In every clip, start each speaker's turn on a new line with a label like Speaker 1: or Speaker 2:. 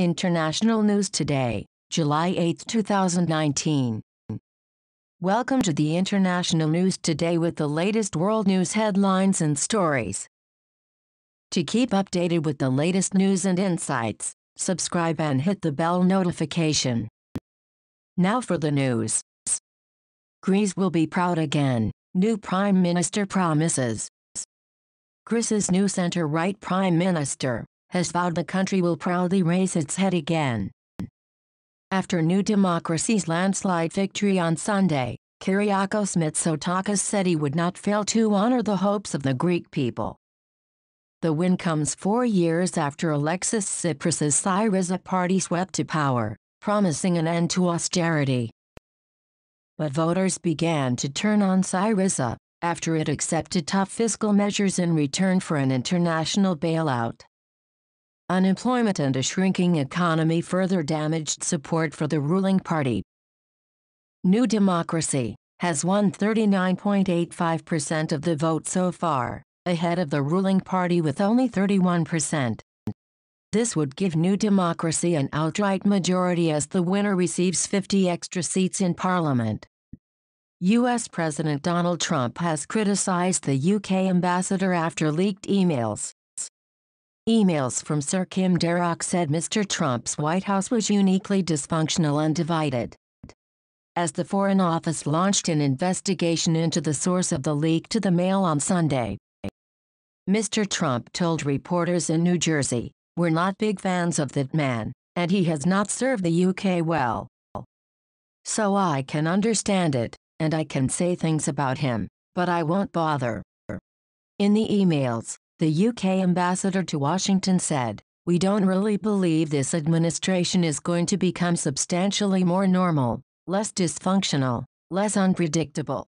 Speaker 1: International News Today, July 8, 2019. Welcome to the International News Today with the latest world news headlines and stories. To keep updated with the latest news and insights, subscribe and hit the bell notification. Now for the news. Greece will be proud again, new Prime Minister promises. Greece's new center-right Prime Minister, has vowed the country will proudly raise its head again. After New Democracy's landslide victory on Sunday, Kyriakos Mitsotakis said he would not fail to honor the hopes of the Greek people. The win comes four years after Alexis Tsipras's Syriza party swept to power, promising an end to austerity. But voters began to turn on Syriza after it accepted tough fiscal measures in return for an international bailout. Unemployment and a shrinking economy further damaged support for the ruling party. New Democracy has won 39.85% of the vote so far, ahead of the ruling party with only 31%. This would give New Democracy an outright majority as the winner receives 50 extra seats in parliament. U.S. President Donald Trump has criticized the UK ambassador after leaked emails Emails from Sir Kim Darroch said Mr. Trump's White House was uniquely dysfunctional and divided. As the Foreign Office launched an investigation into the source of the leak to the mail on Sunday, Mr. Trump told reporters in New Jersey, We're not big fans of that man, and he has not served the UK well. So I can understand it, and I can say things about him, but I won't bother. In the emails, the UK ambassador to Washington said, We don't really believe this administration is going to become substantially more normal, less dysfunctional, less unpredictable,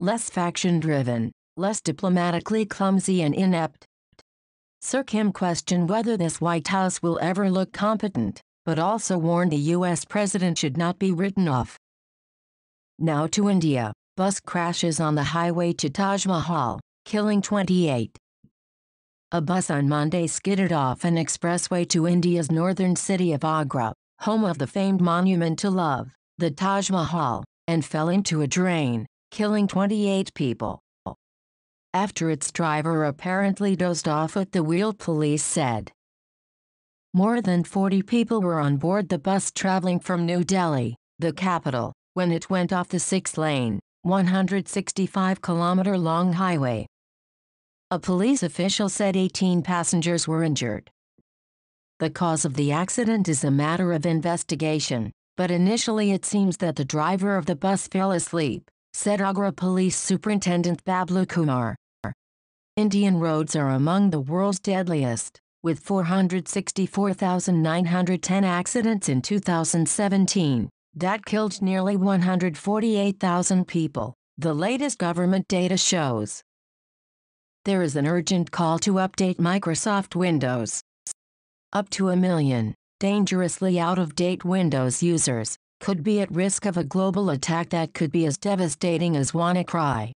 Speaker 1: less faction driven, less diplomatically clumsy and inept. Sir Kim questioned whether this White House will ever look competent, but also warned the U.S. president should not be written off. Now to India, bus crashes on the highway to Taj Mahal, killing 28. A bus on Monday skidded off an expressway to India's northern city of Agra, home of the famed monument to love, the Taj Mahal, and fell into a drain, killing 28 people. After its driver apparently dozed off at the wheel, police said. More than 40 people were on board the bus traveling from New Delhi, the capital, when it went off the six lane, 165 kilometer long highway a police official said 18 passengers were injured. The cause of the accident is a matter of investigation, but initially it seems that the driver of the bus fell asleep, said Agra Police Superintendent Bablu Kumar. Indian roads are among the world's deadliest, with 464,910 accidents in 2017 that killed nearly 148,000 people, the latest government data shows. There is an urgent call to update Microsoft Windows. Up to a million dangerously out of date Windows users could be at risk of a global attack that could be as devastating as WannaCry.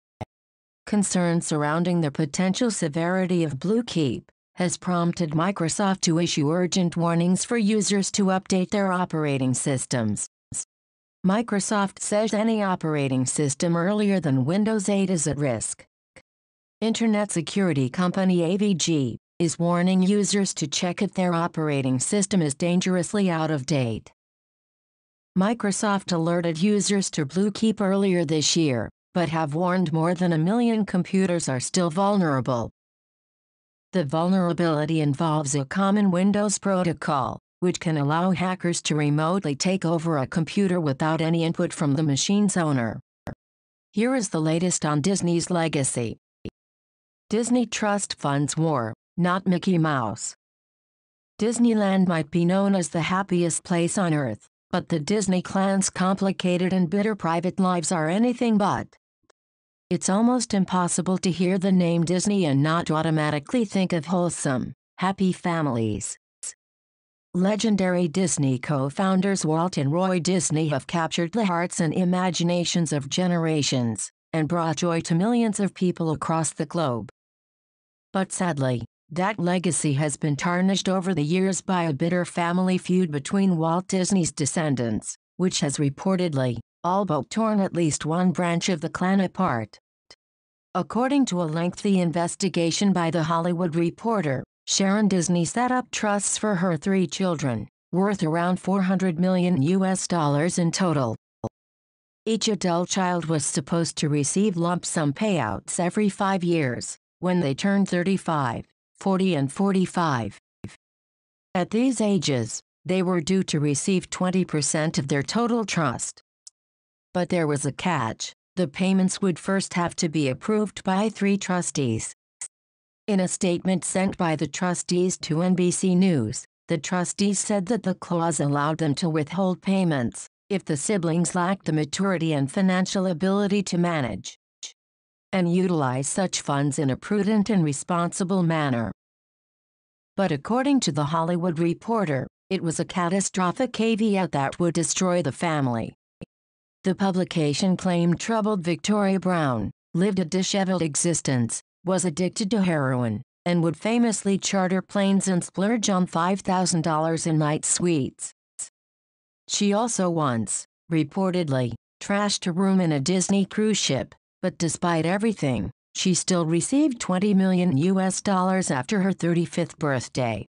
Speaker 1: Concern surrounding the potential severity of BlueKeep has prompted Microsoft to issue urgent warnings for users to update their operating systems. Microsoft says any operating system earlier than Windows 8 is at risk. Internet security company AVG is warning users to check if their operating system is dangerously out of date. Microsoft alerted users to BlueKeep earlier this year, but have warned more than a million computers are still vulnerable. The vulnerability involves a common Windows protocol, which can allow hackers to remotely take over a computer without any input from the machine's owner. Here is the latest on Disney's legacy. Disney Trust funds war, not Mickey Mouse. Disneyland might be known as the happiest place on earth, but the Disney clan's complicated and bitter private lives are anything but. It's almost impossible to hear the name Disney and not automatically think of wholesome, happy families. Legendary Disney co-founders Walt and Roy Disney have captured the hearts and imaginations of generations, and brought joy to millions of people across the globe. But sadly, that legacy has been tarnished over the years by a bitter family feud between Walt Disney's descendants, which has reportedly all but torn at least one branch of the clan apart. According to a lengthy investigation by The Hollywood Reporter, Sharon Disney set up trusts for her three children, worth around 400 million US dollars in total. Each adult child was supposed to receive lump sum payouts every five years, when they turn 35, 40 and 45. At these ages, they were due to receive 20% of their total trust. But there was a catch. The payments would first have to be approved by three trustees. In a statement sent by the trustees to NBC News, the trustees said that the clause allowed them to withhold payments if the siblings lacked the maturity and financial ability to manage and utilize such funds in a prudent and responsible manner. But according to The Hollywood Reporter, it was a catastrophic caveat that would destroy the family. The publication claimed troubled Victoria Brown lived a disheveled existence, was addicted to heroin, and would famously charter planes and splurge on $5,000 in night suites. She also once, reportedly, trashed a room in a Disney cruise ship, but despite everything, she still received 20 million US dollars after her 35th birthday.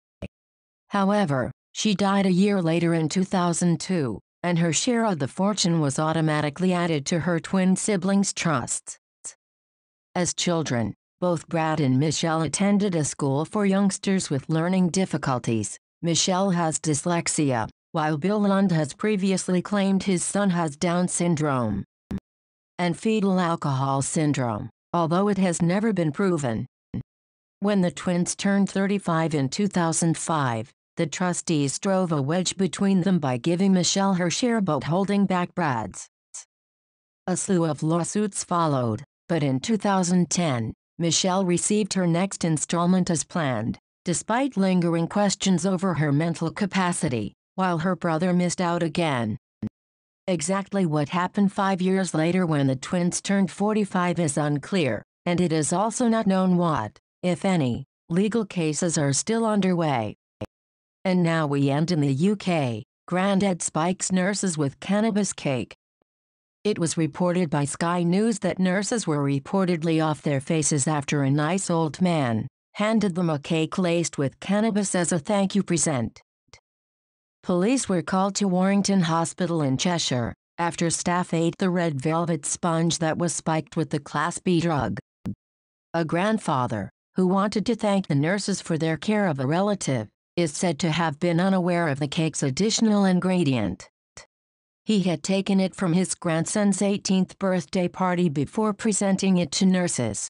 Speaker 1: However, she died a year later in 2002, and her share of the fortune was automatically added to her twin siblings' trusts. As children, both Brad and Michelle attended a school for youngsters with learning difficulties. Michelle has dyslexia, while Bill Lund has previously claimed his son has Down syndrome and fetal alcohol syndrome, although it has never been proven. When the twins turned 35 in 2005, the trustees drove a wedge between them by giving Michelle her share but holding back Brad's. A slew of lawsuits followed, but in 2010, Michelle received her next installment as planned, despite lingering questions over her mental capacity, while her brother missed out again. Exactly what happened five years later when the twins turned 45 is unclear, and it is also not known what, if any, legal cases are still underway. And now we end in the UK. Grandad spikes nurses with cannabis cake. It was reported by Sky News that nurses were reportedly off their faces after a nice old man handed them a cake laced with cannabis as a thank you present. Police were called to Warrington Hospital in Cheshire after staff ate the red velvet sponge that was spiked with the Class B drug. A grandfather, who wanted to thank the nurses for their care of a relative, is said to have been unaware of the cake's additional ingredient. He had taken it from his grandson's 18th birthday party before presenting it to nurses.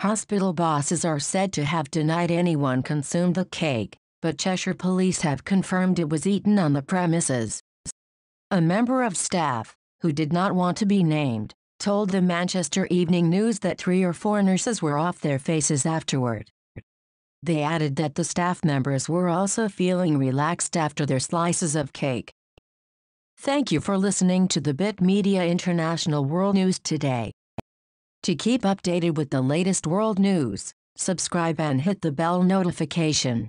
Speaker 1: Hospital bosses are said to have denied anyone consumed the cake, but Cheshire police have confirmed it was eaten on the premises. A member of staff, who did not want to be named, told the Manchester Evening News that three or four nurses were off their faces afterward. They added that the staff members were also feeling relaxed after their slices of cake. Thank you for listening to the Bit Media International World News today. To keep updated with the latest world news, subscribe and hit the bell notification.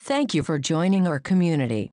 Speaker 1: Thank you for joining our community.